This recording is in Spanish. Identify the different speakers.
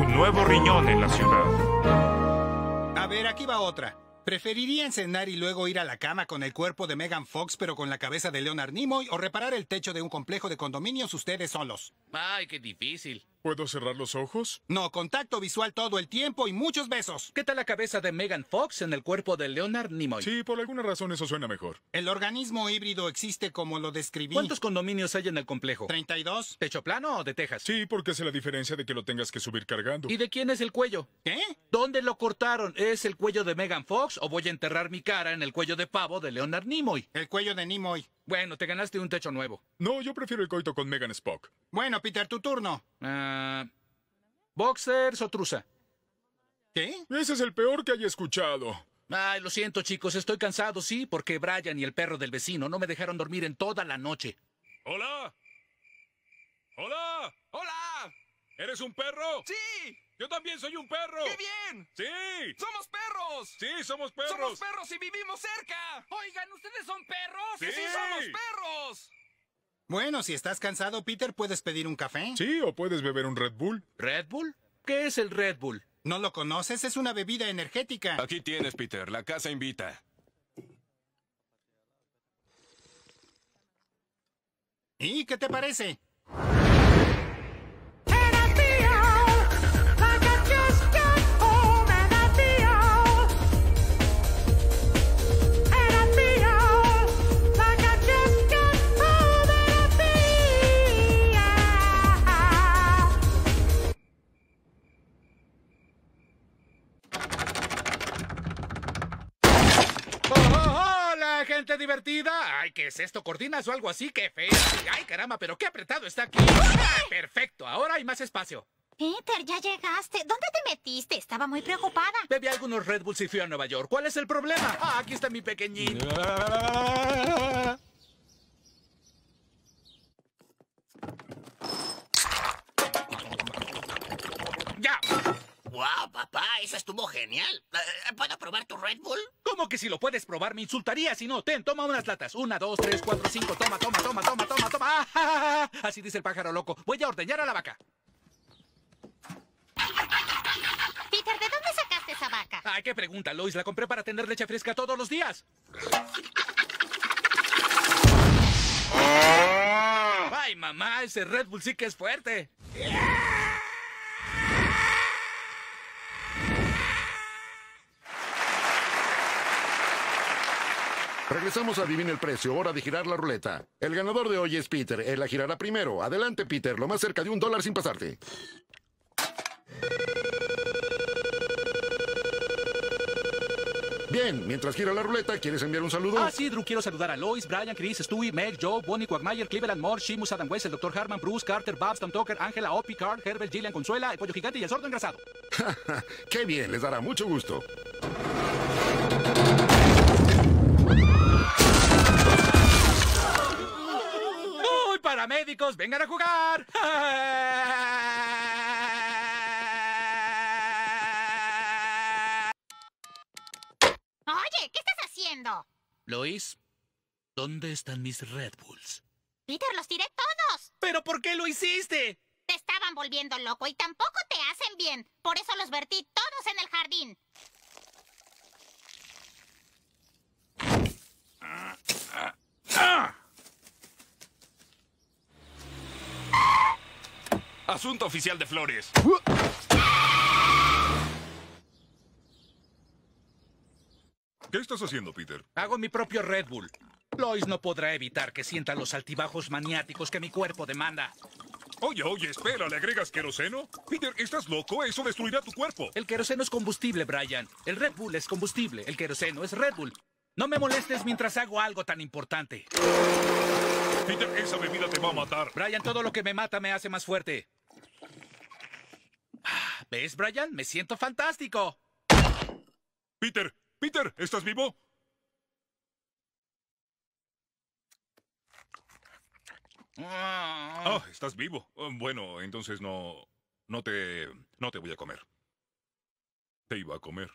Speaker 1: un nuevo riñón en la ciudad. A ver, aquí va otra. preferiría cenar y luego ir a la cama con el cuerpo de Megan Fox pero con la cabeza de Leonard Nimoy o reparar el techo de un complejo de condominios ustedes solos? Ay, qué difícil. ¿Puedo cerrar los ojos? No, contacto visual todo el tiempo y muchos besos. ¿Qué tal la cabeza de Megan Fox en el cuerpo de Leonard Nimoy? Sí, por alguna razón eso suena mejor. El organismo híbrido existe como lo describí. ¿Cuántos condominios hay en el complejo? ¿32? ¿Techo plano o de Texas? Sí, porque es la diferencia de que lo tengas que subir cargando. ¿Y de quién es el cuello? ¿Qué? ¿Dónde lo cortaron? ¿Es el cuello de Megan Fox o voy a enterrar mi cara en el cuello de pavo de Leonard Nimoy? El cuello de Nimoy. Bueno, te ganaste un techo nuevo. No, yo prefiero el coito con Megan Spock. Bueno, Peter, tu turno. Ah, ¿Boxers o ¿Qué? Ese es el peor que haya escuchado. Ay, lo siento, chicos, estoy cansado, sí, porque Brian y el perro del vecino no me dejaron dormir en toda la noche. ¡Hola! ¿Eres un perro? ¡Sí! ¡Yo también soy un perro! ¡Qué bien! ¡Sí! ¡Somos perros! ¡Sí, somos perros! ¡Somos perros y vivimos cerca! Oigan, ¿ustedes son perros? ¡Sí, sí somos perros! Bueno, si estás cansado, Peter, ¿puedes pedir un café? Sí, o puedes beber un Red Bull. ¿Red Bull? ¿Qué es el Red Bull? ¿No lo conoces? Es una bebida energética. Aquí tienes, Peter. La casa invita. ¿Y qué te parece? divertida. Ay, ¿qué es esto? ¿Cortinas o algo así? ¡Qué feo! ¡Ay, caramba! ¡Pero qué apretado está aquí! perfecto, ahora hay más espacio. Peter, ya llegaste. ¿Dónde te metiste? Estaba muy preocupada. Bebí algunos Red Bulls y fui a Nueva York. ¿Cuál es el problema? Ah, aquí está mi pequeñín. Ah, eso estuvo genial. Eh, ¿Puedo probar tu Red Bull? ¿Cómo que si lo puedes probar? Me insultaría si no. Ten, toma unas latas. Una, dos, tres, cuatro, cinco. Toma, toma, toma, toma, toma, toma. Ah, Así dice el pájaro loco. Voy a ordeñar a la vaca. Peter, ¿de dónde sacaste esa vaca? Ay, qué pregunta, Lois. La compré para tener leche fresca todos los días. Ah. Ay, mamá, ese Red Bull sí que es fuerte. Regresamos a Adivina el Precio, hora de girar la ruleta. El ganador de hoy es Peter, él la girará primero. Adelante, Peter, lo más cerca de un dólar sin pasarte. Bien, mientras gira la ruleta, ¿quieres enviar un saludo? Ah, sí, Drew, quiero saludar a Lois, Brian, Chris, Stewie, Meg, Joe, Bonnie, Quagmire, Cleveland, Moore, Shimus, Adam West, el Dr. Harman, Bruce, Carter, Babs, Tom Tucker, Angela, Opie, Carl, Herbert, Gillian, Consuela, el Pollo Gigante y el Sordo Engrasado. ¡Qué bien! Les dará mucho gusto. ¡Médicos, vengan a jugar. Oye, ¿qué estás haciendo? Lois, ¿dónde están mis Red Bulls? Peter, los tiré todos. ¿Pero por qué lo hiciste? Te estaban volviendo loco y tampoco te hacen bien. Por eso los vertí todos en el jardín. Ah, ah, ah. Asunto oficial de Flores. ¿Qué estás haciendo, Peter? Hago mi propio Red Bull. Lois no podrá evitar que sienta los altibajos maniáticos que mi cuerpo demanda. Oye, oye, espera, ¿le agregas queroseno? Peter, ¿estás loco? Eso destruirá tu cuerpo. El queroseno es combustible, Brian. El Red Bull es combustible. El queroseno es Red Bull. No me molestes mientras hago algo tan importante. Peter, esa bebida te va a matar. Brian, todo lo que me mata me hace más fuerte. ¿Ves, Brian? Me siento fantástico. Peter, Peter, ¿estás vivo? Ah, oh, estás vivo. Oh, bueno, entonces no... No te... No te voy a comer. Te iba a comer.